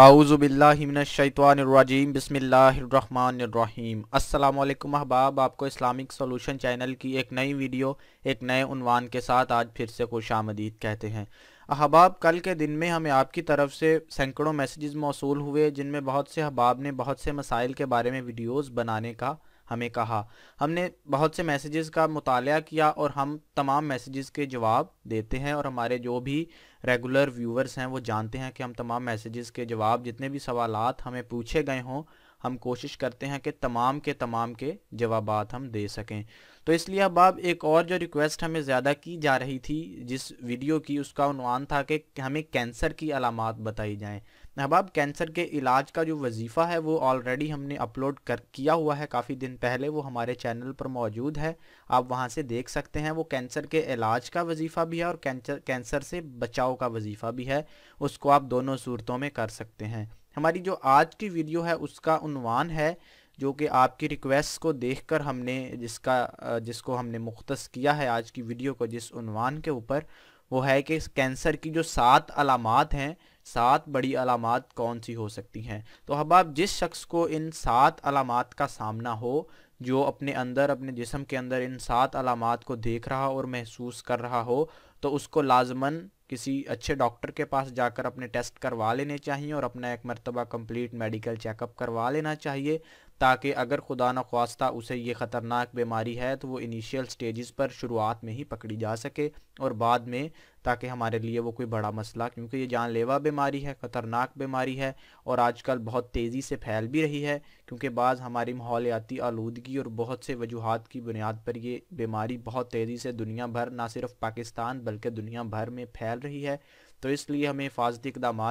आउज़बिल्लिमिनशैतवानरजीम बसमीम अल्लाम अहबाब आपको इस्लामिक सोलूशन चैनल की एक नई वीडियो एक नए उनवान के साथ आज फिर से खुश आमदीद कहते हैं अहबाब कल के दिन में हमें आपकी तरफ से सैकड़ों मैसेजेस मौसू हुए जिनमें बहुत से अहबाब ने बहुत से मसाइल के बारे में वीडियोज़ बनाने का हमें कहा हमने बहुत से मैसेजेस का मुताल किया और हम तमाम मैसेजेस के जवाब देते हैं और हमारे जो भी रेगुलर व्यूवर्स हैं वो जानते हैं कि हम तमाम मैसेजेस के जवाब जितने भी सवाल हमें पूछे गए हों हम कोशिश करते हैं कि तमाम के तमाम के जवाब हम दे सकें तो इसलिए अब आप एक और जो रिक्वेस्ट हमें ज़्यादा की जा रही थी जिस वीडियो की उसका उनवान था कि हमें कैंसर की अलामत बताई जाएँ अब आप कैंसर के इलाज का जो वजीफ़ा है वो ऑलरेडी हमने अपलोड कर किया हुआ है काफ़ी दिन पहले वो हमारे चैनल पर मौजूद है आप वहाँ से देख सकते हैं वो कैंसर के इलाज का वजीफ़ा भी है और कैंसर कैंसर से बचाव का वजीफ़ा भी है उसको आप दोनों सूरतों में कर सकते हैं हमारी जो आज की वीडियो है उसका उनवान है जो कि आपकी रिक्वेस्ट को देखकर हमने जिसका जिसको हमने मुख्त किया है आज की वीडियो को जिस उनवान के ऊपर वो है कि कैंसर की जो सात अलामत हैं सात बड़ी अलामत कौन सी हो सकती हैं तो अब आप जिस शख्स को इन सात अलामत का सामना हो जो अपने अंदर अपने जिसम के अंदर इन सात अलामत को देख रहा और महसूस कर रहा हो तो उसको लाजमन किसी अच्छे डॉक्टर के पास जाकर अपने टेस्ट करवा लेने चाहिए और अपना एक मरतबा कंप्लीट मेडिकल चेकअप करवा लेना चाहिए ताकि अगर खुदा न खास्ता उसे ये ख़तरनाक बीमारी है तो वो इनिशियल स्टेजेस पर शुरुआत में ही पकड़ी जा सके और बाद में ताकि हमारे लिए वो कोई बड़ा मसला क्योंकि ये जानलेवा बीमारी है ख़तरनाक बीमारी है और आजकल बहुत तेज़ी से फैल भी रही है क्योंकि बाज़ हमारी माहौलियाती आलूदगी और बहुत से वजूहत की बुनियाद पर यह बीमारी बहुत तेज़ी से दुनिया भर ना सिर्फ पाकिस्तान बल्कि दुनिया भर में फैल रही है तो इसलिए हमें हिफाजती इकदाम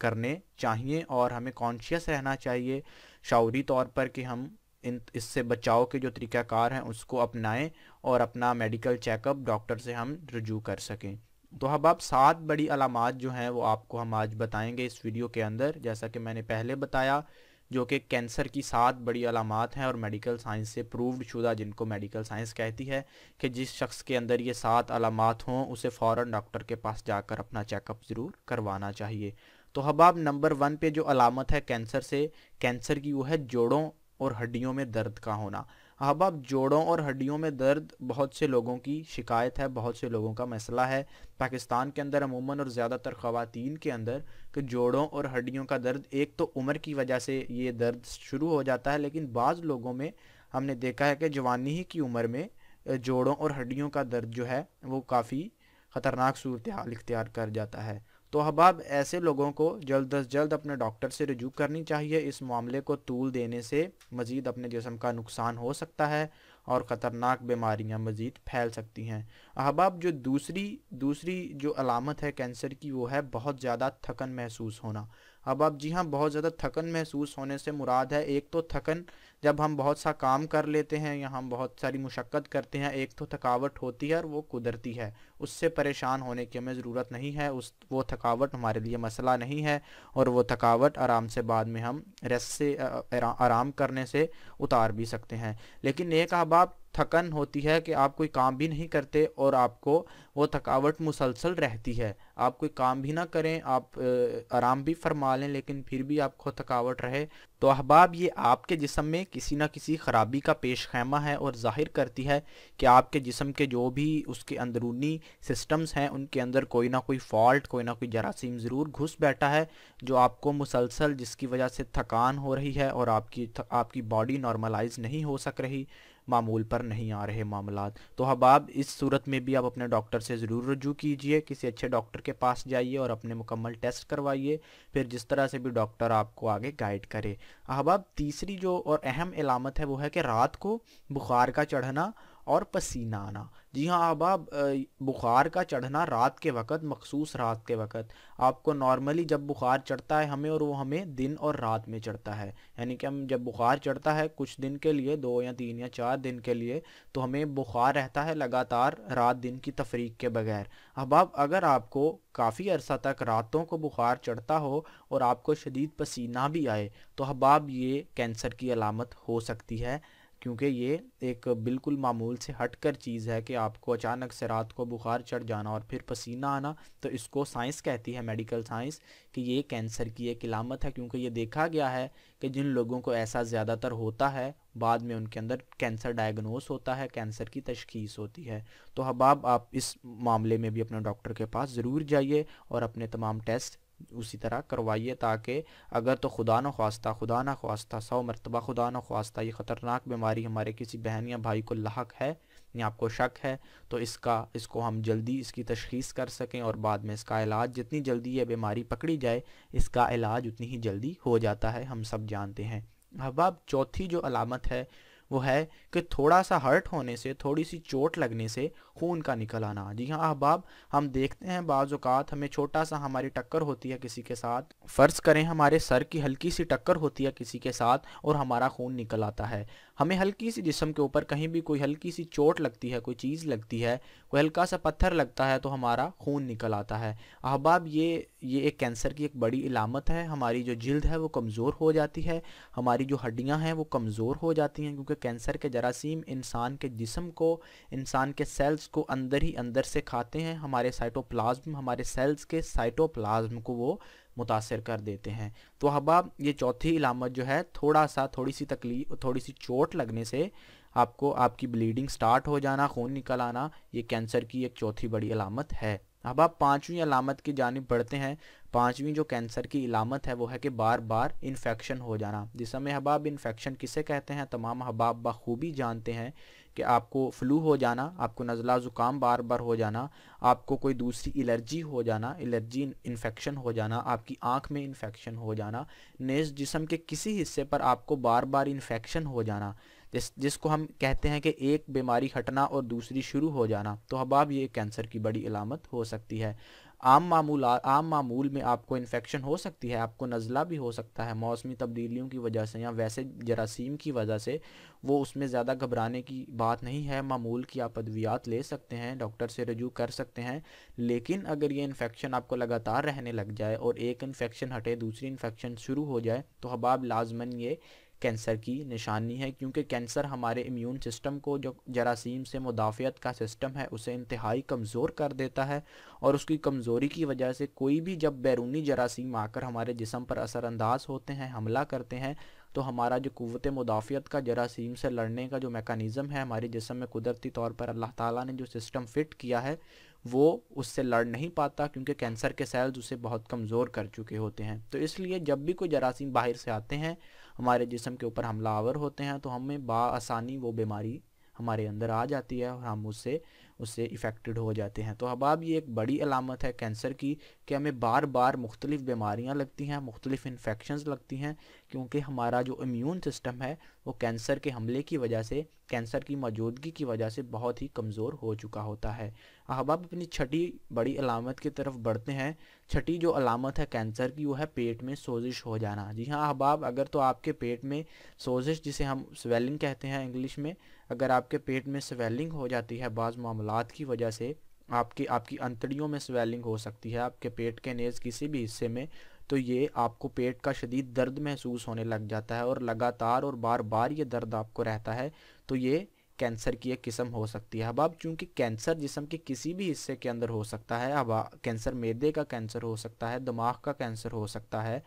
करने चाहिए और हमें कॉन्शियस रहना चाहिए शौरी तौर पर कि हम इन इससे बचाव के जो तरीक़ाकार हैं उसको अपनाएं और अपना मेडिकल चेकअप डॉक्टर से हम रजू कर सकें तो अब आप सात बड़ी अलामत जो हैं वो आपको हम आज बताएंगे इस वीडियो के अंदर जैसा कि मैंने पहले बताया जो कि कैंसर की सात बड़ी अलामत हैं और मेडिकल साइंस से प्रूव्ड शुदा जिनको मेडिकल साइंस कहती है कि जिस शख्स के अंदर ये सात अलामत हों उसे फ़ौर डॉक्टर के पास जाकर अपना चेकअप ज़रूर करवाना चाहिए तो हबाब नंबर वन पे जो अलामत है कैंसर से कैंसर की वो है जोड़ों और हड्डियों में दर्द का होना हबाब जोड़ों और हड्डियों में दर्द बहुत से लोगों की शिकायत है बहुत से लोगों का मसला है पाकिस्तान के अंदर अमूमन और ज़्यादातर ख़वातीन के अंदर कि जोड़ों और हड्डियों का दर्द एक तो उम्र की वजह से ये दर्द शुरू हो जाता है लेकिन बाज़ लोगों में हमने देखा है कि जवानी ही की उम्र में जोड़ों और हड्डियों का दर्द जो है वो काफ़ी ख़तरनाक सूरत हाल इख्तियार कर जाता है तो अहबाब ऐसे लोगों को जल्द अज जल्द अपने डॉक्टर से रजू करनी चाहिए इस मामले को तूल देने से मज़ीद अपने जिसम का नुकसान हो सकता है और ख़तरनाक बीमारियां मज़ीद फैल सकती हैं अहबाब जो दूसरी दूसरी जो अलामत है कैंसर की वो है बहुत ज़्यादा थकन महसूस होना अहबाब जी हाँ बहुत ज़्यादा थकन महसूस होने से मुराद है एक तो थकन जब हम बहुत सा काम कर लेते हैं या हम बहुत सारी मुशक्क़त करते हैं एक तो थकावट होती है और वो कुदरती है उससे परेशान होने की हमें ज़रूरत नहीं है उस वो थकावट हमारे लिए मसला नहीं है और वो थकावट आराम से बाद में हम रेस्ट से आराम करने से उतार भी सकते हैं लेकिन एक अहबाब थकन होती है कि आप कोई काम भी नहीं करते और आपको वो थकावट मुसलसल रहती है आप कोई काम भी ना करें आप आराम भी फरमा लें लेकिन फिर भी आपको थकावट रहे तो अहबाब ये आपके जिसम में किसी ना किसी ख़राबी का पेश खैमा है और जाहिर करती है कि आपके जिसम के जो भी उसके अंदरूनी सिस्टम्स हैं उनके अंदर कोई ना कोई फॉल्ट कोई ना कोई जरासीम ज़रूर घुस बैठा है जो आपको मुसलसल जिसकी वजह से थकान हो रही है और आपकी आपकी बॉडी नॉर्मलाइज नहीं हो सक रही मामूल पर नहीं आ रहे मामला तो हबाब इस सूरत में भी आप अपने डॉक्टर से ज़रूर रजू कीजिए किसी अच्छे डॉक्टर के पास जाइए और अपने मुकम्मल टेस्ट करवाइए फिर जिस तरह से भी डॉक्टर आपको आगे गाइड करे अहबाब तीसरी जो और अहम अलामत है वो है कि रात को बुखार का चढ़ना और पसीना आना जी हाँ अहबाब बुखार का चढ़ना रात के वक़्त मखसूस रात के वक़्त आपको नॉर्मली जब बुखार चढ़ता है हमें और वो हमें दिन और रात में चढ़ता है यानी कि हम जब बुखार चढ़ता है कुछ दिन के लिए दो या तीन या चार दिन के लिए तो हमें बुखार रहता है लगातार रात दिन की तफरीक के बगैर अहबाब अगर आपको काफ़ी अरसा तक रातों को बुखार चढ़ता हो और आपको शदीद पसीना भी आए तो अहबाब ये कैंसर की अलामत हो सकती है क्योंकि ये एक बिल्कुल मामूल से हटकर चीज़ है कि आपको अचानक से रात को बुखार चढ़ जाना और फिर पसीना आना तो इसको साइंस कहती है मेडिकल साइंस कि ये कैंसर की एक इलामत है क्योंकि ये देखा गया है कि जिन लोगों को ऐसा ज़्यादातर होता है बाद में उनके अंदर कैंसर डायग्नोस होता है कैंसर की तशखीस होती है तो हबाब आप इस मामले में भी अपने डॉक्टर के पास ज़रूर जाइए और अपने तमाम टेस्ट उसी तरह करवाइए ताकि अगर तो खुदा न ख्वास्ता खुदा न ख्वास्ता सौ मरतबा खुदा न ख्वास्ता ये ख़तरनाक बीमारी हमारे किसी बहन या भाई को लाक है या आपको शक है तो इसका इसको हम जल्दी इसकी तशखीस कर सकें और बाद में इसका इलाज जितनी जल्दी यह बीमारी पकड़ी जाए इसका इलाज उतनी ही जल्दी हो जाता है हम सब जानते हैं अब अब चौथी जो अलामत है वो है कि थोड़ा सा हर्ट होने से थोड़ी सी चोट लगने से खून का निकल आना जी हाँ अहबाब हम देखते हैं बाज़ात हमें छोटा सा हमारी टक्कर होती है किसी के साथ फ़र्ज़ करें हमारे सर की हल्की सी टक्कर होती है किसी के साथ और हमारा खून निकल आता है हमें हल्की सी जिसम के ऊपर कहीं भी कोई हल्की सी चोट लगती है कोई चीज़ लगती है कोई हल्का सा पत्थर लगता है तो हमारा खून निकल आता है अहबाब ये ये एक कैंसर की एक बड़ी इलामत है हमारी जो जल्द है वो कमज़ोर हो जाती है हमारी जो हड्डियाँ हैं वो कमज़ोर हो जाती हैं क्योंकि कैंसर के जरासीम इंसान के जिसम को इंसान के सेल्स को अंदर ही अंदर से खाते हैं हमारे साइटोप्लाज्म हमारे सेल्स के साइटोप्लाज्म को वो मुतासर कर देते हैं तो अहबाब ये चौथी इलामत जो है थोड़ा सा थोड़ी सी तकलीफ थोड़ी सी चोट लगने से आपको आपकी ब्लीडिंग स्टार्ट हो जाना खून निकल आना ये कैंसर की एक चौथी बड़ी अलामत है अब आप पाँचवीं अलामत की जानब बढ़ते हैं पाँचवीं जो कैंसर की इलामत है वो है कि बार बार इन्फेक्शन हो जाना जिसमें अहबाब हबाब इन्फेक्शन किसे कहते हैं तमाम अहबाब बखूबी जानते हैं कि आपको फ्लू हो जाना आपको नज़ला ज़ुकाम बार बार हो जाना आपको कोई दूसरी एलर्जी हो जाना एलर्जी इन्फेक्शन हो जाना आपकी आँख में इन्फेक्शन हो जाना नेज जिसम के किसी हिस्से पर आपको बार बार इन्फेक्शन हो जाना जिस जिसको हम कहते हैं कि एक बीमारी हटना और दूसरी शुरू हो जाना तो हबाब ये कैंसर की बड़ी अलामत हो सकती है आम मामूल आम मामूल में आपको इन्फेक्शन हो सकती है आपको नज़ला भी हो सकता है मौसमी तब्दीलियों की वजह से या वैसे जरासीम की वजह से वो उसमें ज़्यादा घबराने की बात नहीं है मामूल की आप अद्वियात ले सकते हैं डॉक्टर से रजू कर सकते हैं लेकिन अगर ये इन्फेक्शन आपको लगातार रहने लग जाए और एक इन्फेक्शन हटे दूसरी इन्फेक्शन शुरू हो जाए तो हबाब आप लाजमन ये कैंसर की निशानी है क्योंकि कैंसर हमारे इम्यून सिस्टम को जो जरासीम से मुदाफ़त का सिस्टम है उसे इंतहाई कमज़ोर कर देता है और उसकी कमज़ोरी की वजह से कोई भी जब बैरूनी जरासीम आकर हमारे जिसम पर असरानंदाज होते हैं हमला करते हैं तो हमारा जो कुत मुदाफ़त का जरासीम से लड़ने का जो मेकानिज़म है हमारे जिसम में कुदरती तौर पर अल्लाह ताली ने जो सिस्टम फ़िट किया है वो उससे लड़ नहीं पाता क्योंकि कैंसर के सेल्स उसे बहुत कमज़ोर कर चुके होते हैं तो इसलिए जब भी कोई जरासीम बाहर से आते हैं हमारे जिसम के ऊपर हमलावर होते हैं तो हमें बासानी वो बीमारी हमारे अंदर आ जाती है और हम उससे उससे इफ़ेक्टेड हो जाते हैं तो हबाब ये एक बड़ी अलामत है कैंसर की कि हमें बार बार मुख्तलिफ़ बीमारियाँ लगती हैं मुख्तलिफ़ इन्फेक्शन लगती हैं क्योंकि हमारा जो इम्यून सिस्टम है वो कैंसर के हमले की वजह से कैंसर की मौजूदगी की वजह से बहुत ही कमज़ोर हो चुका होता है अहबाब अपनी छठी बड़ी अलामत की तरफ बढ़ते हैं छठी जो अलामत है कैंसर की वो है पेट में सोजिश हो जाना जी हाँ अहबाब अगर तो आपके पेट में सोजिश जिसे हम स्वेलिंग कहते हैं इंग्लिश में अगर आपके पेट में स्वेलिंग हो जाती है बाज़ मामला हालात की वजह से आपकी आपकी अंतड़ियों में स्वेलिंग हो सकती है आपके पेट के नेज़ किसी भी हिस्से में तो ये आपको पेट का शदीद दर्द महसूस होने लग जाता है और लगातार और बार बार ये दर्द आपको रहता है तो ये कैंसर की एक किस्म हो सकती है अब आप चूँकि कैंसर जिसम के किसी भी हिस्से के अंदर हो सकता है अब कैंसर मेदे का कैंसर हो सकता है दिमाग का कैंसर हो सकता है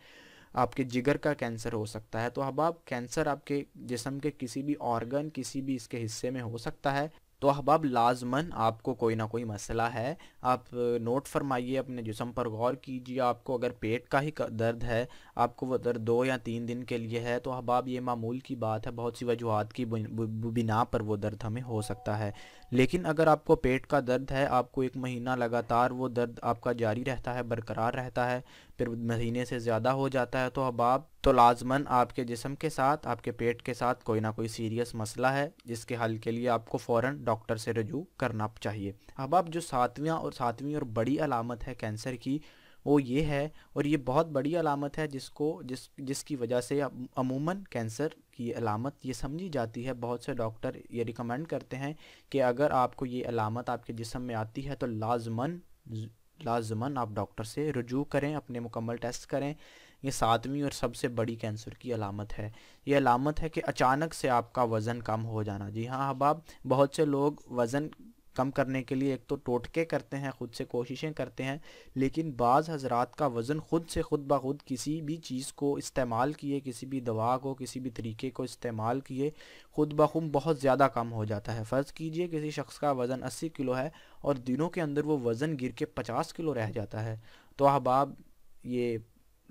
आपके जिगर का कैंसर हो सकता है तो अब आप कैंसर आपके जिसम के किसी भी ऑर्गन किसी भी इसके हिस्से में हो सकता है तो अहबाब लाजमन आपको कोई ना कोई मसला है आप नोट फरमाइए अपने जिसम पर गौर कीजिए आपको अगर पेट का ही दर्द है आपको वो दर्द दो या तीन दिन के लिए है तो अहबाब ये मामूल की बात है बहुत सी वजूहत की बिना पर वो दर्द हमें हो सकता है लेकिन अगर आपको पेट का दर्द है आपको एक महीना लगातार वो दर्द आपका जारी रहता है बरकरार रहता है फिर महीने से ज़्यादा हो जाता है तो अब आप तो लाजमन आपके जिसम के साथ आपके पेट के साथ कोई ना कोई सीरियस मसला है जिसके हल के लिए आपको फ़ौर डॉक्टर से रजू करना चाहिए अब आप जो सातवियाँ और सातवीं और बड़ी अलामत है कैंसर की वो ये है और ये बहुत बड़ी अलामत है जिसको जिस जिसकी वजह से अमूमन कैंसर की अलामत ये समझी जाती है बहुत से डॉक्टर ये रिकमेंड करते हैं कि अगर आपको ये अलामत आपके जिसम में आती है तो लाजमन लाजमन आप डॉक्टर से रजू करें अपने मुकम्मल टेस्ट करें ये सातवीं और सबसे बड़ी कैंसर की अलामत है ये अलामत है कि अचानक से आपका वज़न कम हो जाना जी हाँ अब आप बहुत से लोग वज़न कम करने के लिए एक तो टोटके करते हैं ख़ुद से कोशिशें करते हैं लेकिन बाज़ हज़रा का वज़न ख़ुद से ख़ुद ब खुद किसी भी चीज़ को इस्तेमाल किए किसी भी दवा को किसी भी तरीके को इस्तेमाल किए ख़ुद ब खुद बहुत ज़्यादा कम हो जाता है फ़र्ज़ कीजिए किसी शख्स का वज़न अस्सी किलो है और दिनों के अंदर वो वज़न गिर के पचास किलो रह जाता है तो अहबाब ये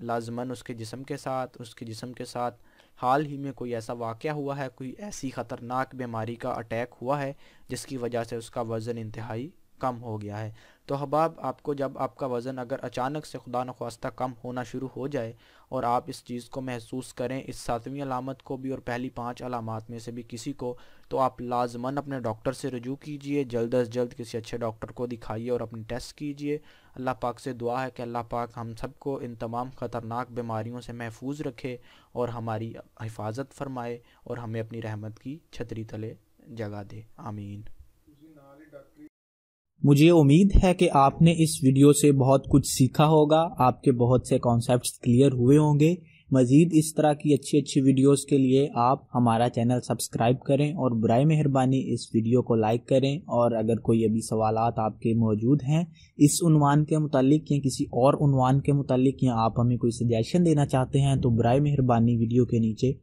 लाजमन उसके जिसम के साथ उसके जिसम के साथ हाल ही में कोई ऐसा वाक़ हुआ है कोई ऐसी ख़तरनाक बीमारी का अटैक हुआ है जिसकी वजह से उसका वज़न इंतहाई कम हो गया है तो हबाब आपको जब आपका वज़न अगर अचानक से खुदा नखास्ता कम होना शुरू हो जाए और आप इस चीज़ को महसूस करें इस सातवीं अलामत को भी और पहली पाँच अलामत में से भी किसी को तो आप लाजमन अपने डॉक्टर से रजू कीजिए जल्द अज जल्द किसी अच्छे डॉक्टर को दिखाइए और अपने टेस्ट कीजिए अल्लाह पाक से दुआ है कि अल्लाह पाक हम सबको इन तमाम ख़तरनाक बीमारियों से महफूज रखे और हमारी हिफाजत फरमाए और हमें अपनी रहमत की छतरी तले जगा दे आमीन मुझे उम्मीद है कि आपने इस वीडियो से बहुत कुछ सीखा होगा आपके बहुत से कॉन्सेप्ट क्लियर हुए होंगे मज़ीद इस तरह की अच्छी अच्छी वीडियोस के लिए आप हमारा चैनल सब्सक्राइब करें और बर मेहरबानी इस वीडियो को लाइक करें और अगर कोई अभी सवाल आपके मौजूद हैं इस उनवान के मुतालिक या किसी और उनवान के मुतालिक या आप हमें कोई सजेशन देना चाहते हैं तो बर मेहरबानी वीडियो के नीचे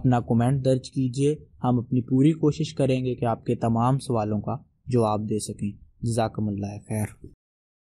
अपना कमेंट दर्ज कीजिए हम अपनी पूरी कोशिश करेंगे कि आपके तमाम सवालों का जवाब दे सकें जजाकमल्ला खैर